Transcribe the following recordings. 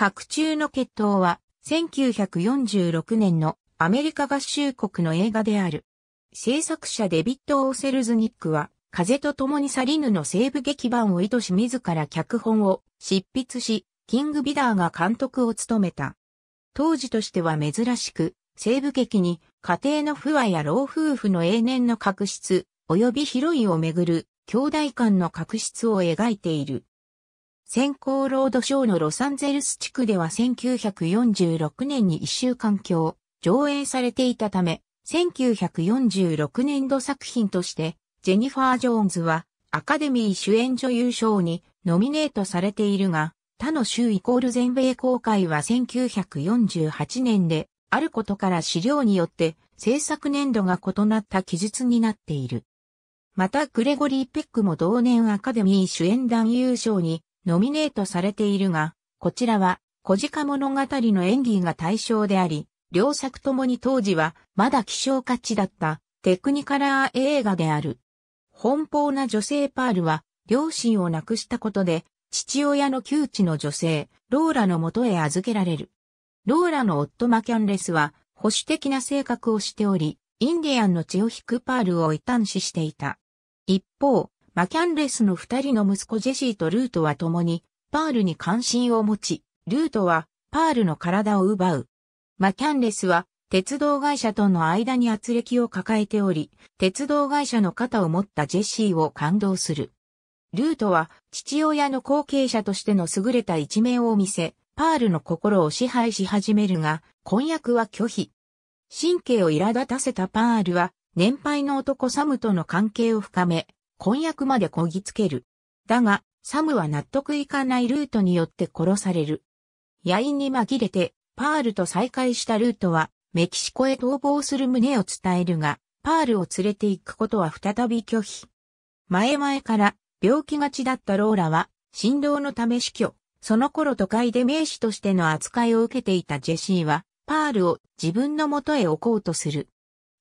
白昼の決闘は、1946年のアメリカ合衆国の映画である。制作者デビッド・オーセルズニックは、風と共に去りぬの西部劇版を意図し自ら脚本を執筆し、キング・ビダーが監督を務めた。当時としては珍しく、西部劇に家庭の不和や老夫婦の永年の確執、及びヒロイをめぐる兄弟間の確執を描いている。先行ロードショーのロサンゼルス地区では1946年に一週間強上映されていたため、1946年度作品として、ジェニファー・ジョーンズはアカデミー主演女優賞にノミネートされているが、他の州イコール全米公開は1948年で、あることから資料によって制作年度が異なった記述になっている。またグレゴリー・ペックも同年アカデミー主演男優賞にノミネートされているが、こちらは、小鹿物語の演技が対象であり、両作ともに当時は、まだ希少価値だった、テクニカラー映画である。奔放な女性パールは、両親を亡くしたことで、父親の窮地の女性、ローラの元へ預けられる。ローラの夫マキャンレスは、保守的な性格をしており、インディアンの血を引くパールを異端視していた。一方、マキャンレスの二人の息子ジェシーとルートは共に、パールに関心を持ち、ルートは、パールの体を奪う。マキャンレスは、鉄道会社との間に圧力を抱えており、鉄道会社の肩を持ったジェシーを感動する。ルートは、父親の後継者としての優れた一面を見せ、パールの心を支配し始めるが、婚約は拒否。神経を苛立たせたパールは、年配の男サムとの関係を深め、婚約までこぎつける。だが、サムは納得いかないルートによって殺される。野因に紛れて、パールと再会したルートは、メキシコへ逃亡する旨を伝えるが、パールを連れて行くことは再び拒否。前々から病気がちだったローラは、振動のため死去。その頃都会で名士としての扱いを受けていたジェシーは、パールを自分の元へ置こうとする。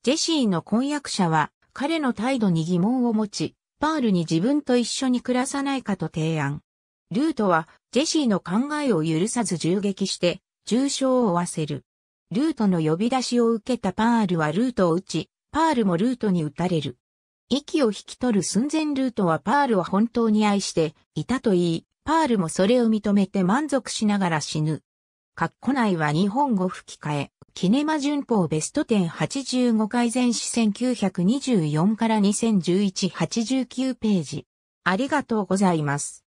ジェシーの婚約者は、彼の態度に疑問を持ち、パールに自分と一緒に暮らさないかと提案。ルートは、ジェシーの考えを許さず銃撃して、重傷を負わせる。ルートの呼び出しを受けたパールはルートを撃ち、パールもルートに撃たれる。息を引き取る寸前ルートはパールを本当に愛していたと言い、パールもそれを認めて満足しながら死ぬ。カッコ内は日本語吹き替え。キネマ旬報ベスト10 85回前史1924から201189ページ。ありがとうございます。